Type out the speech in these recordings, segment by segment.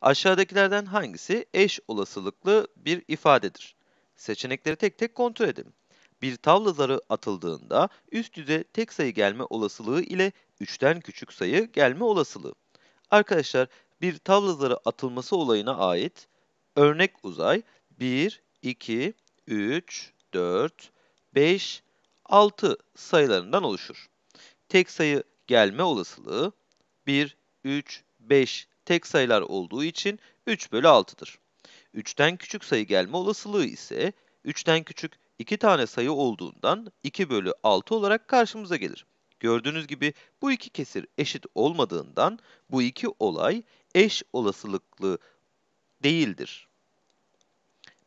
Aşağıdakilerden hangisi eş olasılıklı bir ifadedir? Seçenekleri tek tek kontrol edin. Bir tavla zarı atıldığında üst yüze tek sayı gelme olasılığı ile üçten küçük sayı gelme olasılığı. Arkadaşlar bir tavla zarı atılması olayına ait örnek uzay 1, 2, 3, 4, 5, 6 sayılarından oluşur. Tek sayı gelme olasılığı 1, 3, 5 tek sayılar olduğu için 3 bölü 6'dır. 3'ten küçük sayı gelme olasılığı ise 3'ten küçük 2 tane sayı olduğundan 2 bölü 6 olarak karşımıza gelir. Gördüğünüz gibi bu iki kesir eşit olmadığından bu iki olay eş olasılıklı değildir.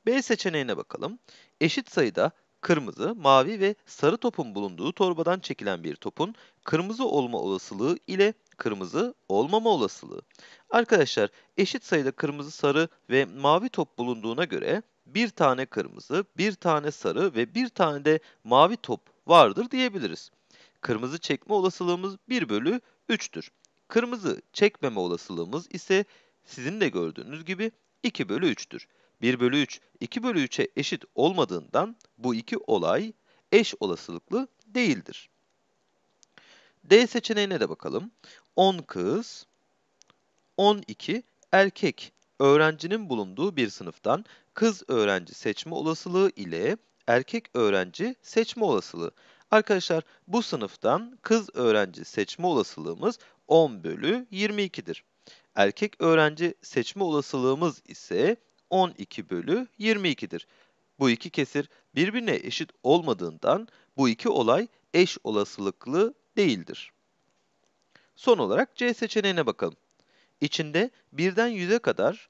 B seçeneğine bakalım. Eşit sayıda kırmızı, mavi ve sarı topun bulunduğu torbadan çekilen bir topun kırmızı olma olasılığı ile kırmızı olmama olasılığı. Arkadaşlar eşit sayıda kırmızı, sarı ve mavi top bulunduğuna göre bir tane kırmızı, bir tane sarı ve bir tane de mavi top vardır diyebiliriz. Kırmızı çekme olasılığımız 1 bölü 3'tür. Kırmızı çekmeme olasılığımız ise sizin de gördüğünüz gibi 2 bölü 3'tür. 1 bölü 3, 2 bölü 3'e eşit olmadığından bu iki olay eş olasılıklı değildir. D seçeneğine de bakalım. 10 kız, 12 erkek öğrencinin bulunduğu bir sınıftan kız öğrenci seçme olasılığı ile erkek öğrenci seçme olasılığı. Arkadaşlar bu sınıftan kız öğrenci seçme olasılığımız 10 bölü 22'dir. Erkek öğrenci seçme olasılığımız ise 12 bölü 22'dir. Bu iki kesir birbirine eşit olmadığından bu iki olay eş olasılıklı değildir. Son olarak C seçeneğine bakalım. İçinde birden 100'e kadar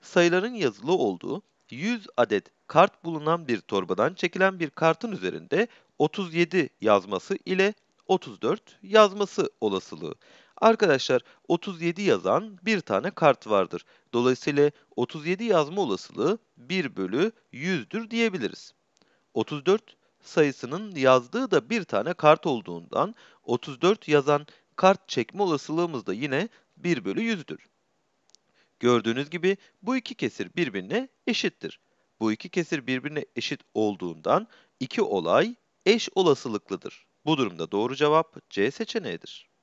sayıların yazılı olduğu 100 adet kart bulunan bir torbadan çekilen bir kartın üzerinde 37 yazması ile 34 yazması olasılığı. Arkadaşlar 37 yazan bir tane kart vardır. Dolayısıyla 37 yazma olasılığı 1 bölü 100'dür diyebiliriz. 34 sayısının yazdığı da bir tane kart olduğundan 34 yazan kart çekme olasılığımız da yine 1 bölü 100'dür. Gördüğünüz gibi bu iki kesir birbirine eşittir. Bu iki kesir birbirine eşit olduğundan iki olay eş olasılıklıdır. Bu durumda doğru cevap C seçeneğidir.